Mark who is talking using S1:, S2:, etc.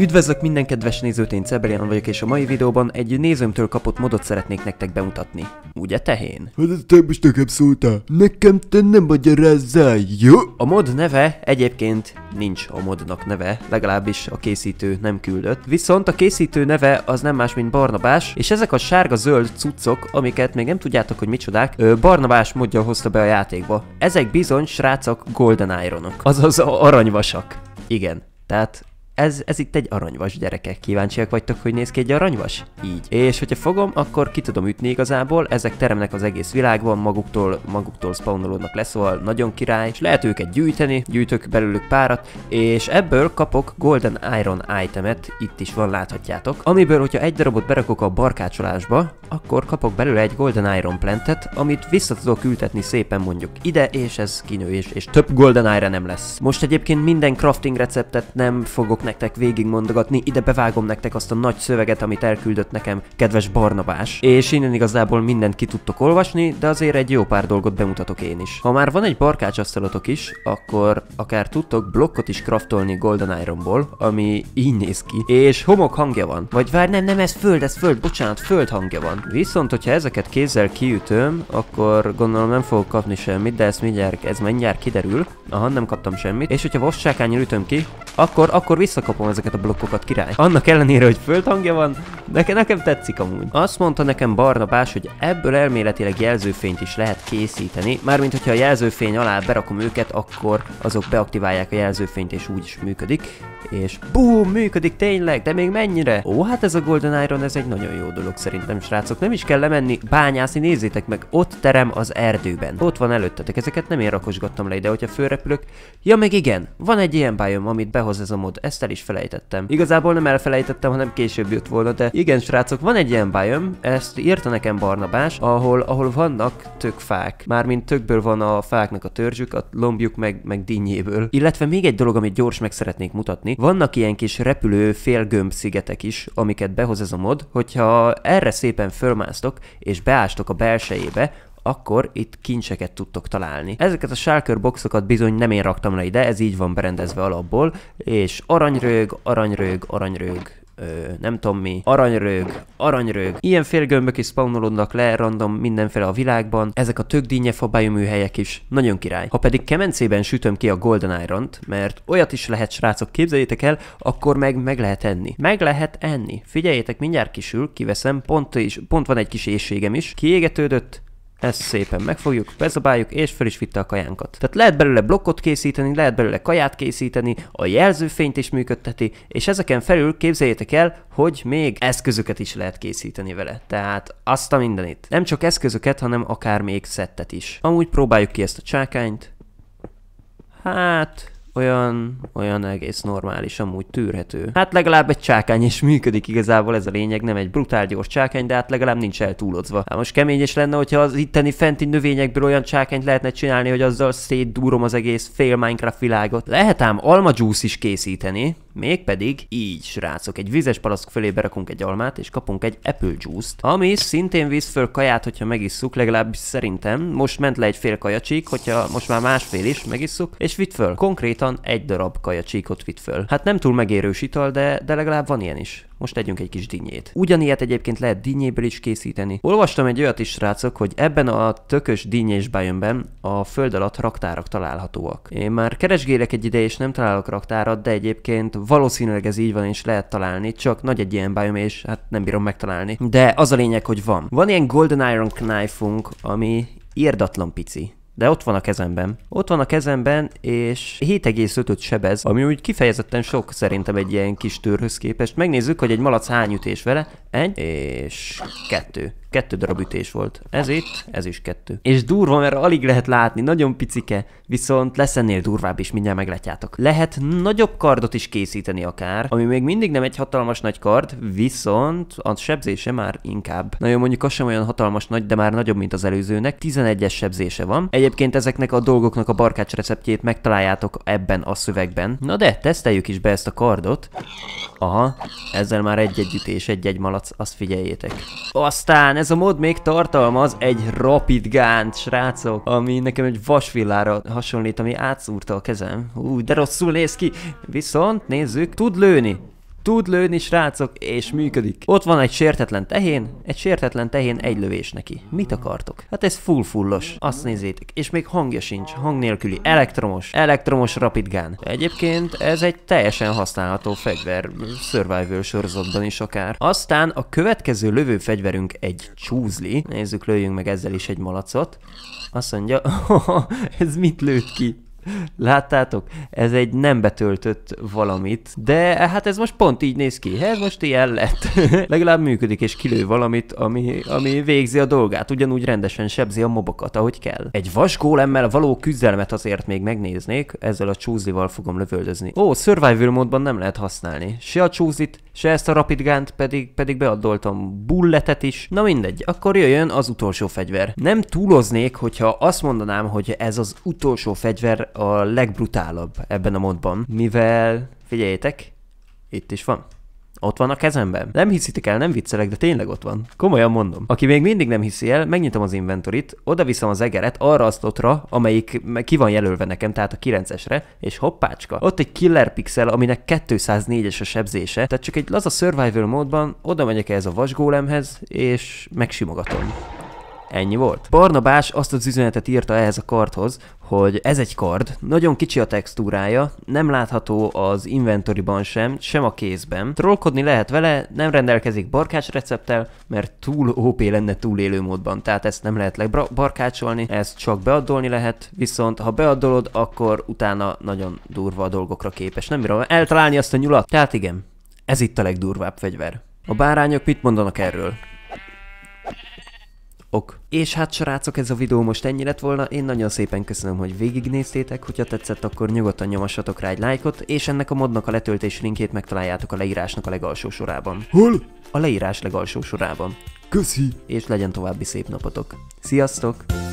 S1: Üdvözlök minden kedves nézőt, én Cebelian vagyok, és a mai videóban egy nézőmtől kapott modot szeretnék nektek bemutatni. Ugye tehén? Hát több is nekem szóltál, nekem te nem magyarázzál, jó? A mod neve egyébként nincs a modnak neve, legalábbis a készítő nem küldött, viszont a készítő neve az nem más, mint Barnabás, és ezek a sárga-zöld cuccok, amiket még nem tudjátok, hogy micsodák, Barnabás modja hozta be a játékba. Ezek bizony srácok Golden Ironok, azaz aranyvasak. Igen, tehát ez, ez itt egy aranyvas gyerekek. Kíváncsiak vagytok, hogy néz ki egy aranyvas? Így. És hogyha fogom, akkor ki tudom ütni igazából, ezek teremnek az egész világban, maguktól, maguktól spawnolódnak lesz szóval nagyon király, és lehet őket gyűjteni, gyűjtök belőlük párat, és ebből kapok Golden Iron itemet, itt is van, láthatjátok, amiből, hogyha egy darabot berakok a barkácsolásba, akkor kapok belőle egy Golden Iron plantet, amit vissza tudok ültetni szépen mondjuk ide, és ez kinő, és, és több Golden Iron nem lesz. Most egyébként minden crafting receptet nem fogok nektek végigmondogatni, ide bevágom nektek azt a nagy szöveget, amit elküldött nekem kedves Barnabás. És innen igazából mindent ki tudtok olvasni, de azért egy jó pár dolgot bemutatok én is. Ha már van egy barkácsasztalotok is, akkor akár tudtok blokkot is kraftolni Golden Ironból, ami így néz ki, és homok hangja van. Vagy várj, nem, nem, ez föld, ez föld, bocsánat, föld hangja van. Viszont, hogyha ezeket kézzel kiütöm, akkor gondolom nem fogok kapni semmit, de ezt mindjárt, ez mindjárt kiderül. Aha, nem kaptam semmit. És hogyha vassákányjal ütöm ki, akkor, akkor visszakapom ezeket a blokkokat, király. Annak ellenére, hogy földhangja van, nekem, nekem tetszik amúgy. Azt mondta nekem Barna Bás, hogy ebből elméletileg jelzőfényt is lehet készíteni, mármint hogyha a jelzőfény alá berakom őket, akkor azok beaktiválják a jelzőfényt és úgy is működik és boom működik tényleg, de még mennyire? Ó, hát ez a Golden Iron, ez egy nagyon jó dolog szerintem, srácok. Nem is kell lemenni bányászni, nézzétek meg, ott terem az erdőben. Ott van előttetek, ezeket nem én rakosgattam le ide, hogyha fölrepülök. Ja, meg igen, van egy ilyen bájom, amit behoz ez a mod, ezt el is felejtettem. Igazából nem elfelejtettem, hanem később jött volna, de igen, srácok, van egy ilyen bájom, ezt írta nekem Barnabás, ahol, ahol vannak tök fák. Mármint tökből van a fáknak a törzsük, a lombjuk meg, meg dinnyéből. Illetve még egy dolog, amit gyors meg szeretnék mutatni, látni. Vannak ilyen kis repülő félgömb szigetek is, amiket behoz ez a mod, hogyha erre szépen fölmásztok és beástok a belsejébe, akkor itt kincseket tudtok találni. Ezeket a shulker boxokat bizony nem én raktam le ide, ez így van berendezve alapból, és aranyrög, aranyrög, aranyrög, ö, nem tudom mi, aranyrög, aranyrög. Ilyen félgömbök is spawnolódnak le random mindenféle a világban. Ezek a tök fabályú műhelyek is. Nagyon király. Ha pedig kemencében sütöm ki a Golden iron mert olyat is lehet, srácok, képzeljétek el, akkor meg meg lehet enni. Meg lehet enni. Figyeljétek, mindjárt kisül, kiveszem, pont, is, pont van egy kis éjségem is. Kiégetődött, ezt szépen megfogjuk, bezabáljuk, és fel is vitte a kajánkat. Tehát lehet belőle blokkot készíteni, lehet belőle kaját készíteni, a jelzőfényt is működteti, és ezeken felül képzeljétek el, hogy még eszközöket is lehet készíteni vele. Tehát azt a mindenit. Nem csak eszközöket, hanem akár még szettet is. Amúgy próbáljuk ki ezt a csákányt. Hát, olyan, olyan egész normális, amúgy tűrhető. Hát legalább egy csákány is működik igazából, ez a lényeg, nem egy brutál gyors csákány, de hát legalább nincs eltúlozva. Hát most kemény is lenne, hogyha az itteni fenti növényekből olyan csákányt lehetne csinálni, hogy azzal szétdúrom az egész fél Minecraft világot. Lehet ám alma juice is készíteni, Mégpedig így, srácok, egy vízes palaszk fölé berakunk egy almát, és kapunk egy apple juice-t, ami szintén víz föl kaját, hogyha megisszuk, legalábbis szerintem. Most ment le egy fél kajacsík, hogyha most már másfél is megisszuk, és vitt föl. Konkrétan egy darab kajacsíkot vitt föl. Hát nem túl megérős ital, de, de legalább van ilyen is most tegyünk egy kis dinnyét. Ugyanilyet egyébként lehet dinnyéből is készíteni. Olvastam egy olyat is, srácok, hogy ebben a tökös dinnyés bájönben a föld alatt raktárak találhatóak. Én már keresgélek egy ideje, és nem találok raktárat, de egyébként valószínűleg ez így van, és lehet találni, csak nagy egy ilyen bájom, és hát nem bírom megtalálni. De az a lényeg, hogy van. Van ilyen Golden Iron Knife-unk, ami Érdatlan pici de ott van a kezemben. Ott van a kezemben, és 7,5-öt sebez, ami úgy kifejezetten sok szerintem egy ilyen kis tőrhöz képest. Megnézzük, hogy egy malac hány ütés vele. Egy és kettő. Kettő darab ütés volt. Ez itt, ez is kettő. És durva, mert alig lehet látni, nagyon picike, viszont lesz ennél durvább is, mindjárt meglátjátok. Lehet nagyobb kardot is készíteni akár, ami még mindig nem egy hatalmas nagy kard, viszont a sebzése már inkább. Na jó, mondjuk az sem olyan hatalmas nagy, de már nagyobb, mint az előzőnek. 11-es sebzése van. Egyébként ezeknek a dolgoknak a barkács receptjét megtaláljátok ebben a szövegben. Na de, teszteljük is be ezt a kardot. Aha, ezzel már egy-egy ütés, egy-egy malac, azt figyeljétek. Aztán ez a mod még tartalmaz egy rapid gánt, srácok, ami nekem egy vasvillára hasonlít, ami átszúrta a kezem. Ú, de rosszul néz ki. Viszont nézzük, tud lőni. Tud lőni, srácok, és működik. Ott van egy sértetlen tehén, egy sértetlen tehén egy lövés neki. Mit akartok? Hát ez full fullos. Azt nézzétek. És még hangja sincs. Hang nélküli. Elektromos. Elektromos rapidgán. Egyébként ez egy teljesen használható fegyver. Survival sorozatban is akár. Aztán a következő lövő fegyverünk egy csúzli. Nézzük, lőjünk meg ezzel is egy malacot. Azt mondja, ez mit lőtt ki? Láttátok? Ez egy nem betöltött valamit, de hát ez most pont így néz ki. Ez most ilyen lett. Legalább működik és kilő valamit, ami, ami végzi a dolgát. Ugyanúgy rendesen sebzi a mobokat, ahogy kell. Egy vasgólemmel való küzdelmet azért még megnéznék, ezzel a csúzival fogom lövöldözni. Ó, survival módban nem lehet használni. Se a csúzit, se ezt a rapid gunt, pedig, pedig beadoltam bulletet is. Na mindegy, akkor jöjjön az utolsó fegyver. Nem túloznék, hogyha azt mondanám, hogy ez az utolsó fegyver, a legbrutálabb ebben a módban, mivel, figyeljétek, itt is van. Ott van a kezemben. Nem hiszitek el, nem viccelek, de tényleg ott van. Komolyan mondom. Aki még mindig nem hiszi el, megnyitom az inventorit, oda viszem az egeret arra az lotra, amelyik ki van jelölve nekem, tehát a 9-esre, és hoppácska, ott egy killer pixel, aminek 204-es a sebzése, tehát csak egy laza survival módban oda megyek ehhez a vasgólemhez, és megsimogatom. Ennyi volt. Barnabás azt az üzenetet írta ehhez a kardhoz, hogy ez egy kard, nagyon kicsi a textúrája, nem látható az inventoriban sem, sem a kézben. Trollkodni lehet vele, nem rendelkezik barkács recepttel, mert túl OP lenne túlélő módban, tehát ezt nem lehet lebarkácsolni, ezt csak beaddolni lehet, viszont ha beaddolod, akkor utána nagyon durva a dolgokra képes. Nem bírom eltalálni azt a nyulat. Tehát igen, ez itt a legdurvább fegyver. A bárányok mit mondanak erről? Ok. És hát srácok, ez a videó most ennyi lett volna, én nagyon szépen köszönöm, hogy végignéztétek, hogyha tetszett, akkor nyugodtan nyomassatok rá egy lájkot, és ennek a modnak a letöltés linkjét megtaláljátok a leírásnak a legalsó sorában. Hol? A leírás legalsó sorában. Köszi! És legyen további szép napotok. Sziasztok!